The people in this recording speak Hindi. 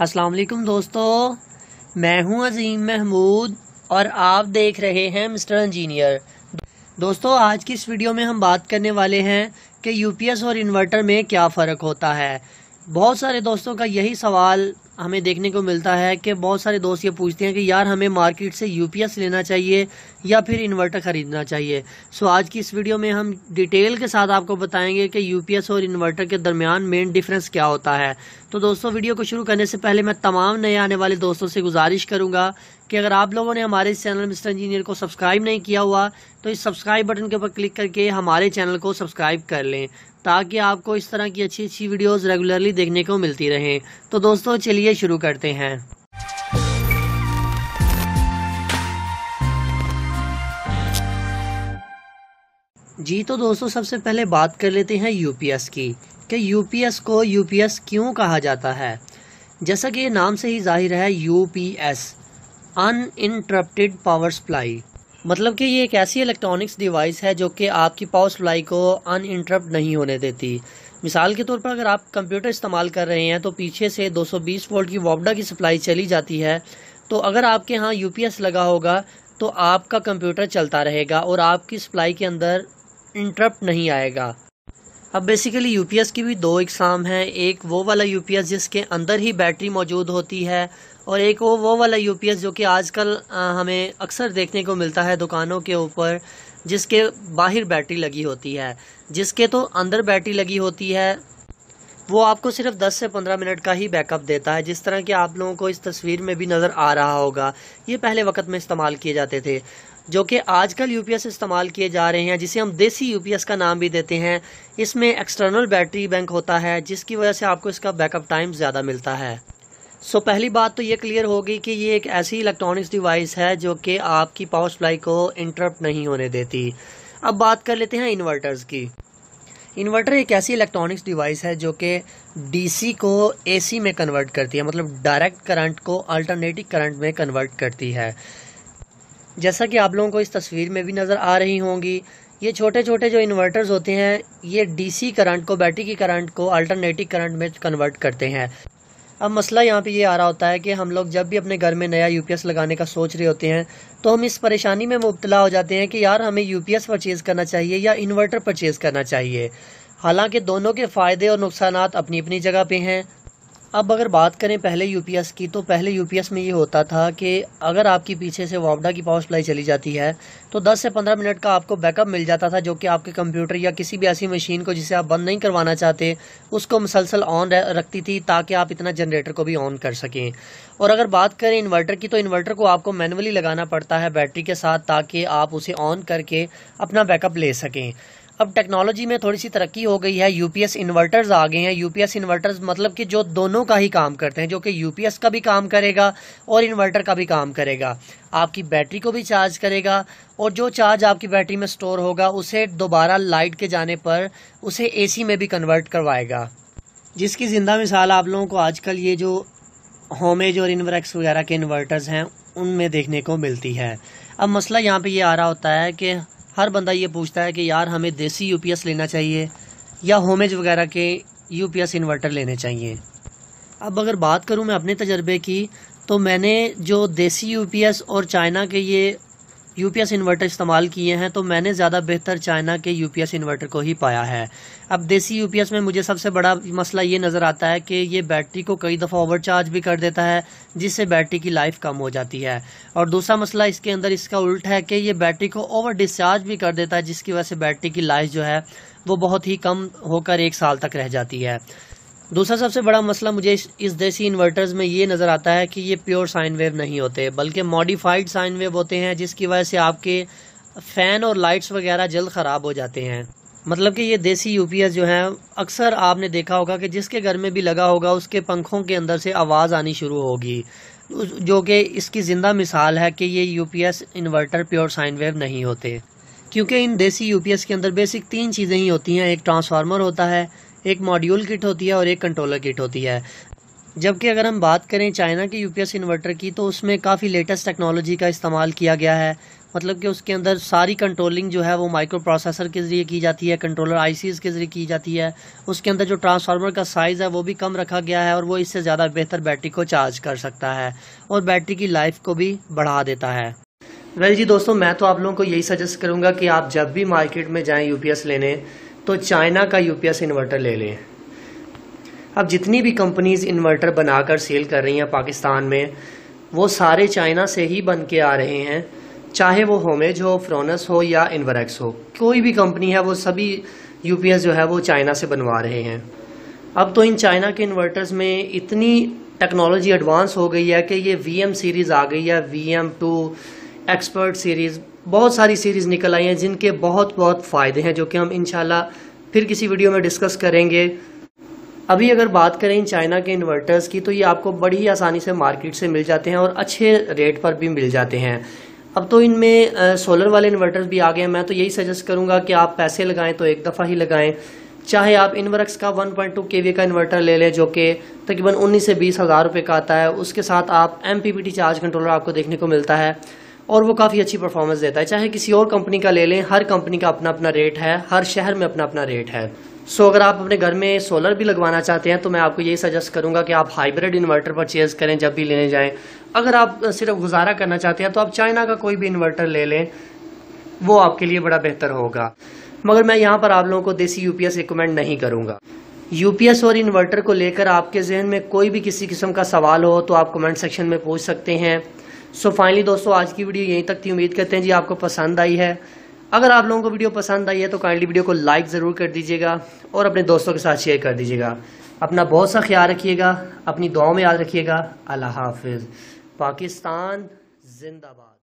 अस्सलाम वालेकुम दोस्तों मैं हूं अजीम महमूद और आप देख रहे हैं मिस्टर इंजीनियर दोस्तों आज की इस वीडियो में हम बात करने वाले हैं कि यूपीएस और इन्वर्टर में क्या फ़र्क होता है बहुत सारे दोस्तों का यही सवाल हमें देखने को मिलता है कि बहुत सारे दोस्त ये पूछते हैं कि यार हमें मार्केट से यूपीएस लेना चाहिए या फिर इन्वर्टर ख़रीदना चाहिए सो आज की इस वीडियो में हम डिटेल के साथ आपको बताएंगे कि यूपीएस और इन्वर्टर के दरमियान मेन डिफरेंस क्या होता है तो दोस्तों वीडियो को शुरू करने से पहले मैं तमाम नए आने वाले दोस्तों से गुजारिश करूंगा कि अगर आप लोगों ने हमारे इस चैनल मिस्टर इंजीनियर को सब्सक्राइब नहीं किया हुआ तो इस सब्सक्राइब बटन के ऊपर क्लिक करके हमारे चैनल को सब्सक्राइब कर लें ताकि आपको इस तरह की अच्छी अच्छी वीडियोस रेगुलरली देखने को मिलती रहें तो दोस्तों चलिए शुरू करते हैं जी तो दोस्तों सबसे पहले बात कर लेते हैं यूपीएस की कि यूपीएस को यूपीएस क्यों कहा जाता है जैसा कि नाम से ही जाहिर है यूपीएस अनइंटरप्टेड पावर सप्लाई मतलब कि ये एक ऐसी इलेक्ट्रॉनिक्स डिवाइस है जो कि आपकी पावर सप्लाई को अनइंटरप्ट नहीं होने देती मिसाल के तौर पर अगर आप कंप्यूटर इस्तेमाल कर रहे हैं तो पीछे से 220 वोल्ट की वॉबडा की सप्लाई चली जाती है तो अगर आपके यहाँ यू लगा होगा तो आपका कंप्यूटर चलता रहेगा और आपकी सप्लाई के अंदर इंटरप्ट नहीं आएगा अब बेसिकली यूपीएस की भी दो एग्ज़ाम हैं एक वो वाला यूपीएस जिसके अंदर ही बैटरी मौजूद होती है और एक वो वो वाला यूपीएस जो कि आजकल हमें अक्सर देखने को मिलता है दुकानों के ऊपर जिसके बाहर बैटरी लगी होती है जिसके तो अंदर बैटरी लगी होती है वो आपको सिर्फ 10 से 15 मिनट का ही बैकअप देता है जिस तरह कि आप लोगों को इस तस्वीर में भी नज़र आ रहा होगा ये पहले वक्त में इस्तेमाल किए जाते थे जो कि आजकल यूपीएस इस्तेमाल किए जा रहे हैं जिसे हम देसी यूपीएस का नाम भी देते हैं इसमें एक्सटर्नल बैटरी बैंक होता है जिसकी वजह से आपको इसका बैकअप टाइम ज़्यादा मिलता है सो so, पहली बात तो ये क्लियर होगी कि ये एक ऐसी इलेक्ट्रॉनिक्स डिवाइस है जो कि आपकी पावर सप्लाई को इंटरप्ट नहीं होने देती अब बात कर लेते हैं इन्वर्टर्स की इन्वर्टर एक ऐसी इलेक्ट्रॉनिक्स डिवाइस है जो कि डीसी को एसी में कन्वर्ट करती है मतलब डायरेक्ट करंट को अल्टरनेटिव करंट में कन्वर्ट करती है जैसा कि आप लोगों को इस तस्वीर में भी नज़र आ रही होंगी ये छोटे छोटे जो इन्वर्टर्स होते हैं ये डीसी करंट को बैटरी की करंट को अल्टरनेटिव करंट में कन्वर्ट करते हैं अब मसला यहाँ पे ये आ रहा होता है कि हम लोग जब भी अपने घर में नया यूपीएस लगाने का सोच रहे होते हैं तो हम इस परेशानी में मुबतला हो जाते हैं कि यार हमें यूपीएस परचेज़ करना चाहिए या इन्वर्टर परचेज़ करना चाहिए हालांकि दोनों के फ़ायदे और नुकसान अपनी अपनी जगह पे हैं अब अगर बात करें पहले यूपीएस की तो पहले यूपीएस में ये होता था कि अगर आपकी पीछे से वामडा की पावर सप्लाई चली जाती है तो 10 से 15 मिनट का आपको बैकअप मिल जाता था जो कि आपके कंप्यूटर या किसी भी ऐसी मशीन को जिसे आप बंद नहीं करवाना चाहते उसको मुसलसल ऑन रखती थी ताकि आप इतना जनरेटर को भी ऑन कर सकें और अगर बात करें इन्वर्टर की तो इन्वर्टर को आपको मैनुअली लगाना पड़ता है बैटरी के साथ ताकि आप उसे ऑन करके अपना बैकअप ले सकें अब टेक्नोलॉजी में थोड़ी सी तरक्की हो गई है यूपीएस इन्वर्टर्स आ गए हैं यूपीएस इन्वर्टर्स मतलब कि जो दोनों का ही काम करते हैं जो कि यूपीएस का भी काम करेगा और इन्वर्टर का भी काम करेगा आपकी बैटरी को भी चार्ज करेगा और जो चार्ज आपकी बैटरी में स्टोर होगा उसे दोबारा लाइट के जाने पर उसे ए में भी कन्वर्ट करवाएगा जिसकी ज़िंदा मिसाल आप लोगों को आजकल ये जो होमेज और इन्वरक्स वगैरह के इन्वर्टर्स हैं उनमें देखने को मिलती है अब मसला यहाँ पे ये यह आ रहा होता है कि हर बंदा ये पूछता है कि यार हमें देसी यूपीएस लेना चाहिए या होमेज वगैरह के यूपीएस इन्वर्टर लेने चाहिए अब अगर बात करूँ मैं अपने तजर्बे की तो मैंने जो देसी यूपीएस और चाइना के ये यूपीएस इन्वर्टर इस्तेमाल किए हैं तो मैंने ज़्यादा बेहतर चाइना के यूपीएस इन्वर्टर को ही पाया है अब देसी यूपीएस में मुझे सबसे बड़ा मसला ये नज़र आता है कि ये बैटरी को कई दफ़ा ओवर चार्ज भी कर देता है जिससे बैटरी की लाइफ कम हो जाती है और दूसरा मसला इसके अंदर इसका उल्ट है कि ये बैटरी को ओवर डिस्चार्ज भी कर देता है जिसकी वजह से बैटरी की लाइफ जो है वो बहुत ही कम होकर एक साल तक रह जाती है दूसरा सबसे बड़ा मसला मुझे इस, देसी इन्वर्टर्स में ये नज़र आता है कि ये प्योर साइन वेव नहीं होते बल्कि मॉडिफाइड साइन वेव होते हैं जिसकी वजह से आपके फ़ैन और लाइट्स वगैरह जल्द ख़राब हो जाते हैं मतलब कि ये देसी यूपीएस जो हैं अक्सर आपने देखा होगा कि जिसके घर में भी लगा होगा उसके पंखों के अंदर से आवाज़ आनी शुरू होगी जो कि इसकी ज़िंदा मिसाल है कि ये UPS inverter pure sine wave नहीं होते क्योंकि इन देसी यूपीएस के अंदर बेसिक तीन चीज़ें ही होती हैं एक ट्रांसफार्मर होता है एक मॉड्यूल किट होती है और एक कंट्रोलर किट होती है जबकि अगर हम बात करें चाइना के यूपीएस इन्वर्टर की तो उसमें काफ़ी लेटेस्ट टेक्नोलॉजी का इस्तेमाल किया गया है मतलब कि उसके अंदर सारी कंट्रोलिंग जो है वो माइक्रो प्रोसेसर के ज़रिए की जाती है कंट्रोलर आईसीज के ज़रिए की जाती है उसके अंदर जो ट्रांसफार्मर का साइज़ है वो भी कम रखा गया है और वो इससे ज़्यादा बेहतर बैटरी को चार्ज कर सकता है और बैटरी की लाइफ को भी बढ़ा देता है वेल जी दोस्तों मैं तो आप लोगों को यही सजेस्ट करूँगा कि आप जब भी मार्केट में जाएँ यूपीएस लेने तो चाइना का यूपीएस इन्वर्टर ले लें अब जितनी भी कंपनीज इन्वर्टर बनाकर सेल कर रही हैं पाकिस्तान में वो सारे चाइना से ही बन के आ रहे हैं चाहे वो होमेज हो फ्रोनस हो या इन्वरक्स हो कोई भी कंपनी है वो सभी यूपीएस जो है वो चाइना से बनवा रहे हैं अब तो इन चाइना के इन्वर्टर्स में इतनी टेक्नोलॉजी एडवांस हो गई है कि ये वी एम सीरीज़ आ गई है V M to expert series बहुत सारी सीरीज़ निकल आई हैं जिनके बहुत बहुत फ़ायदे हैं जो कि हम इनशाला फिर किसी वीडियो में डिस्कस करेंगे अभी अगर बात करें चाइना के इन्वर्टर्स की तो ये आपको बड़ी आसानी से मार्केट से मिल जाते हैं और अच्छे रेट पर भी मिल जाते हैं अब तो इनमें सोलर वाले इन्वर्टर्स भी आ गए हैं मैं तो यही सजेस्ट करूंगा कि आप पैसे लगाएं तो एक दफ़ा ही लगाएं चाहे आप इनवर्क्स का 1.2 पॉइंट का इन्वर्टर ले लें जो कि तकरीबन उन्नीस से बीस हज़ार रुपये का आता है उसके साथ आप एम चार्ज कंट्रोलर आपको देखने को मिलता है और वो काफ़ी अच्छी परफॉर्मेंस देता है चाहे किसी और कंपनी का ले लें हर कंपनी का अपना अपना रेट है हर शहर में अपना अपना रेट है सो so, अगर आप अपने घर में सोलर भी लगवाना चाहते हैं तो मैं आपको यही सजेस्ट करूंगा कि आप हाइब्रिड इन्वर्टर परचेज़ करें जब भी लेने जाएं अगर आप सिर्फ गुजारा करना चाहते हैं तो आप चाइना का कोई भी इन्वर्टर ले लें वो आपके लिए बड़ा बेहतर होगा मगर मैं यहाँ पर आप लोगों को देसी यूपीएस रिकमेंड नहीं करूँगा यूपीएस और इन्वर्टर को लेकर आपके जहन में कोई भी किसी किस्म का सवाल हो तो आप कमेंट सेक्शन में पूछ सकते हैं सो फाइनली दोस्तों आज की वीडियो यहीं तक थी उम्मीद करते हैं जी आपको पसंद आई है अगर आप लोगों को वीडियो पसंद आई है तो काइंडली वीडियो को लाइक ज़रूर कर दीजिएगा और अपने दोस्तों के साथ शेयर कर दीजिएगा अपना बहुत सा ख्याल रखिएगा अपनी दुआओं में याद रखिएगा अल्लाह हाफिज़ पाकिस्तान जिंदाबाद